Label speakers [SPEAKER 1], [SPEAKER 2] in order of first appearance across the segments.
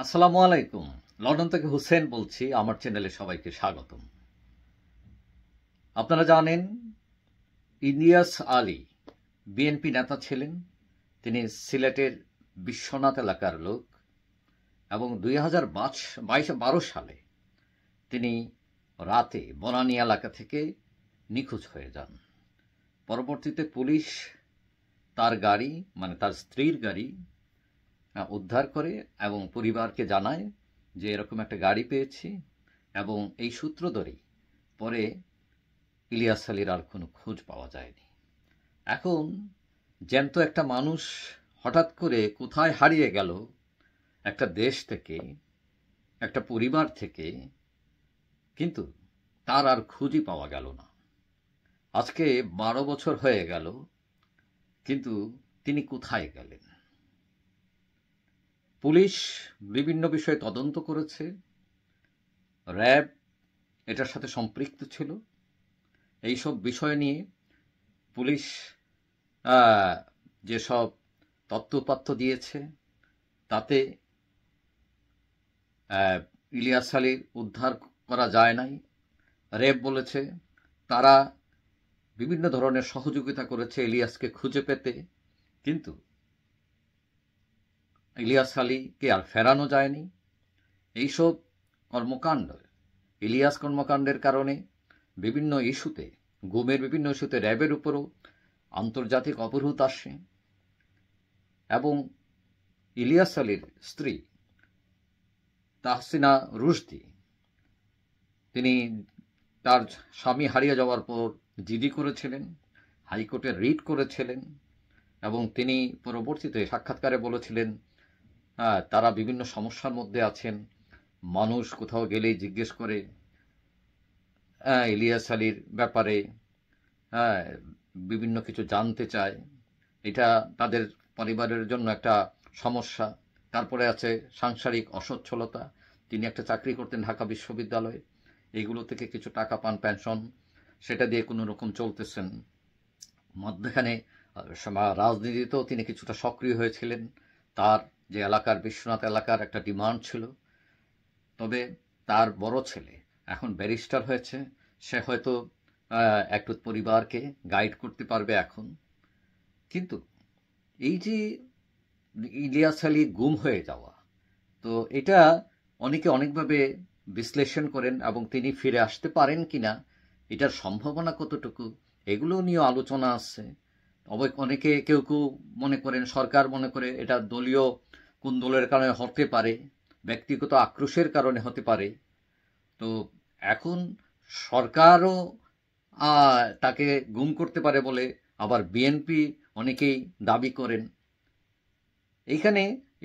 [SPEAKER 1] আসসালামু আলাইকুম লন্ডন থেকে হুসেন বলছি আমার চ্যানেলে সবাইকে স্বাগতম আপনারা জানেন ইনিয়াস আলী বিএনপি নেতা ছিলেন তিনি সিলেটের বিশ্বনাথ এলাকার লোক এবং দুই হাজার বারো সালে তিনি রাতে বনানী এলাকা থেকে নিখোঁজ হয়ে যান পরবর্তীতে পুলিশ তার গাড়ি মানে তার স্ত্রীর গাড়ি উদ্ধার করে এবং পরিবারকে জানায় যে এরকম একটা গাড়ি পেয়েছি এবং এই সূত্র ধরেই পরে ইলিয়াস আলীর আর কোনো খোঁজ পাওয়া যায়নি এখন জ্যান্ত একটা মানুষ হঠাৎ করে কোথায় হারিয়ে গেল একটা দেশ থেকে একটা পরিবার থেকে কিন্তু তার আর খুঁজি পাওয়া গেল না আজকে বারো বছর হয়ে গেল কিন্তু তিনি কোথায় গেলেন পুলিশ বিভিন্ন বিষয়ে তদন্ত করেছে র্যাব এটার সাথে সম্পৃক্ত ছিল এইসব বিষয় নিয়ে পুলিশ যেসব তথ্যপাত্য দিয়েছে তাতে ইলিয়াস আলীর উদ্ধার করা যায় নাই র্যাব বলেছে তারা বিভিন্ন ধরনের সহযোগিতা করেছে ইলিয়াসকে খুঁজে পেতে কিন্তু ইলিয়াস আলীকে আর ফেরানো যায়নি এইসব কর্মকাণ্ড ইলিয়াস কর্মকাণ্ডের কারণে বিভিন্ন ইস্যুতে গুমের বিভিন্ন ইস্যুতে র্যাবের উপরও আন্তর্জাতিক অবরোধ আসে এবং ইলিয়াস আলীর স্ত্রী তাহসিনা রুশদি তিনি তার স্বামী হারিয়ে যাওয়ার পর জিডি করেছিলেন হাইকোর্টে রিট করেছিলেন এবং তিনি পরবর্তীতে সাক্ষাৎকারে বলেছিলেন তারা বিভিন্ন সমস্যার মধ্যে আছেন মানুষ কোথাও গেলেই জিজ্ঞেস করে হ্যাঁ ইলিয়াস আলীর ব্যাপারে হ্যাঁ বিভিন্ন কিছু জানতে চায় এটা তাদের পরিবারের জন্য একটা সমস্যা তারপরে আছে সাংসারিক অসচ্ছলতা তিনি একটা চাকরি করতেন ঢাকা বিশ্ববিদ্যালয়ে এইগুলো থেকে কিছু টাকা পান পেনশন সেটা দিয়ে কোনো রকম চলতেছেন মধ্যখানে রাজনীতিতেও তিনি কিছুটা সক্রিয় হয়েছিলেন তার যে এলাকার বিশ্বনাথ এলাকার একটা ডিমান্ড ছিল তবে তার বড় ছেলে এখন ব্যারিস্টার হয়েছে সে হয়তো একটু পরিবারকে গাইড করতে পারবে এখন কিন্তু এই যে ইলিয়াস আলী গুম হয়ে যাওয়া তো এটা অনেকে অনেকভাবে বিশ্লেষণ করেন এবং তিনি ফিরে আসতে পারেন কি না এটার সম্ভাবনা কতটুকু এগুলো নিয়ে আলোচনা আছে অনেকে কেউ কেউ মনে করেন সরকার মনে করে এটা দলীয় কোন দলের কারণে হতে পারে ব্যক্তিগত আক্রোশের কারণে হতে পারে তো এখন সরকারও তাকে গুম করতে পারে বলে আবার বিএনপি অনেকেই দাবি করেন এইখানে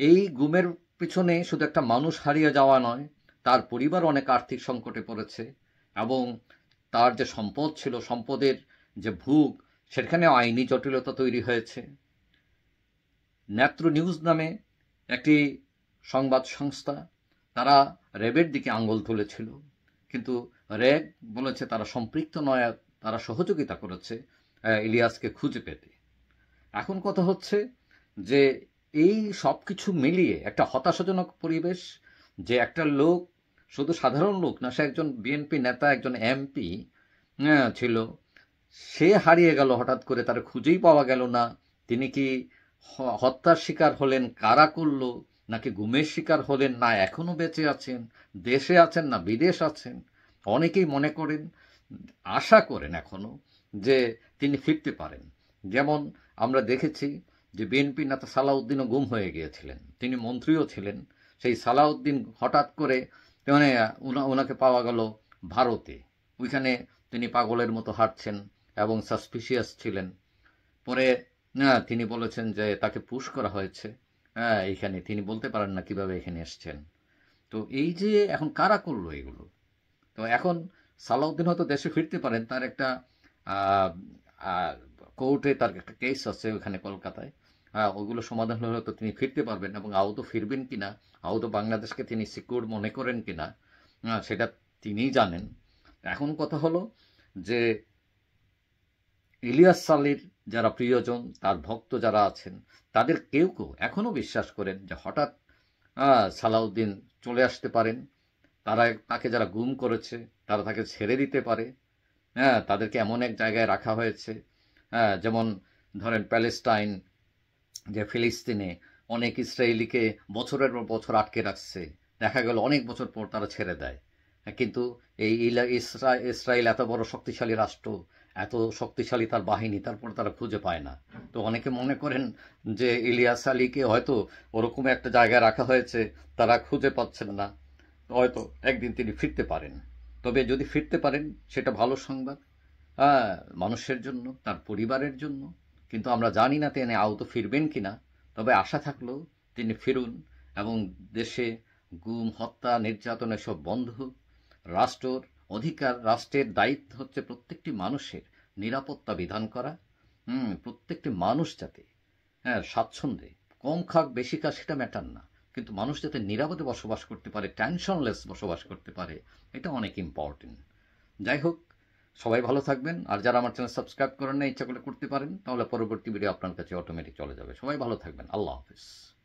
[SPEAKER 1] এই গুমের পিছনে শুধু একটা মানুষ হারিয়ে যাওয়া নয় তার পরিবার অনেক আর্থিক সংকটে পড়েছে এবং তার যে সম্পদ ছিল সম্পদের যে ভোগ সেখানে আইনি জটিলতা তৈরি হয়েছে নেত্র নিউজ নামে একটি সংবাদ সংস্থা তারা র্যাবের দিকে আঙ্গুল তুলেছিল কিন্তু র্যাব বলেছে তারা সম্পৃক্ত নয় তারা সহযোগিতা করেছে ইলিয়াসকে খুঁজে পেতে এখন কথা হচ্ছে যে এই সব কিছু মিলিয়ে একটা হতাশাজনক পরিবেশ যে একটা লোক শুধু সাধারণ লোক না সে একজন বিএনপি নেতা একজন এমপি ছিল সে হারিয়ে গেল হঠাৎ করে তার খুঁজেই পাওয়া গেল না তিনি কি হত্যার শিকার হলেন কারা করল নাকি গুমের শিকার হলেন না এখনও বেঁচে আছেন দেশে আছেন না বিদেশ আছেন অনেকেই মনে করেন আশা করেন এখনও যে তিনি ফিরতে পারেন যেমন আমরা দেখেছি যে বিএনপি নেতা সালাউদ্দিনও গুম হয়ে গিয়েছিলেন তিনি মন্ত্রীও ছিলেন সেই সালাউদ্দিন হঠাৎ করে মানে ওনাকে পাওয়া গেল ভারতে ওইখানে তিনি পাগলের মতো হাঁটছেন এবং সাসপিশিয়াস ছিলেন পরে তিনি বলেছেন যে তাকে পুশ করা হয়েছে হ্যাঁ এখানে তিনি বলতে পারেন না কিভাবে এখানে এসছেন তো এই যে এখন কারা করলো এগুলো তো এখন সালাউদ্দিন হয়তো দেশে ফিরতে পারেন তার একটা কোর্টে তার একটা কেস আছে ওখানে কলকাতায় হ্যাঁ ওগুলো সমাধান হলে হয়তো তিনি ফিরতে পারবেন এবং তো ফিরবেন কি না তো বাংলাদেশকে তিনি সিকিউর মনে করেন কি না সেটা তিনিই জানেন এখন কথা হলো যে ইলিয়াস সালির যারা প্রিয়জন তার ভক্ত যারা আছেন তাদের কেউ কেউ এখনও বিশ্বাস করেন যে হঠাৎ সালাউদ্দিন চলে আসতে পারেন তারা তাকে যারা গুম করেছে তারা তাকে ছেড়ে দিতে পারে হ্যাঁ তাদেরকে এমন এক জায়গায় রাখা হয়েছে হ্যাঁ যেমন ধরেন প্যালেস্টাইন যে ফিলিস্তিনে অনেক ইসরায়েলিকে বছরের পর বছর আটকে রাখছে দেখা গেল অনেক বছর পর তারা ছেড়ে দেয় কিন্তু এই ইসরায়েল এত বড় শক্তিশালী রাষ্ট্র এত শক্তিশালী তার বাহিনী তারপর তারা খুঁজে পায় না তো অনেকে মনে করেন যে ইলিয়াস আলীকে হয়তো ওরকম একটা জায়গায় রাখা হয়েছে তারা খুঁজে পাচ্ছেন না হয়তো একদিন তিনি ফিরতে পারেন তবে যদি ফিরতে পারেন সেটা ভালো সংবাদ হ্যাঁ মানুষের জন্য তার পরিবারের জন্য কিন্তু আমরা জানি না তিনি তো ফিরবেন কি না তবে আশা থাকলো তিনি ফিরুন এবং দেশে গুম হত্যা নির্যাতন এসব বন্ধ রাষ্ট্র অধিকার রাষ্ট্রের দায়িত্ব হচ্ছে প্রত্যেকটি মানুষের নিরাপত্তা বিধান করা হুম প্রত্যেকটি মানুষ যাতে হ্যাঁ স্বাচ্ছন্দ্যে কম খাক বেশি খাক সেটা ম্যাটার না কিন্তু মানুষ যাতে নিরাপদে বসবাস করতে পারে টেনশনলেস বসবাস করতে পারে এটা অনেক ইম্পর্টেন্ট যাই হোক সবাই ভালো থাকবেন আর যারা আমার চ্যানেল সাবস্ক্রাইব করেন না ইচ্ছা করলে করতে পারেন তাহলে পরবর্তী ভিডিও আপনার কাছে অটোমেটিক চলে যাবে সবাই ভালো থাকবেন আল্লাহ হাফিজ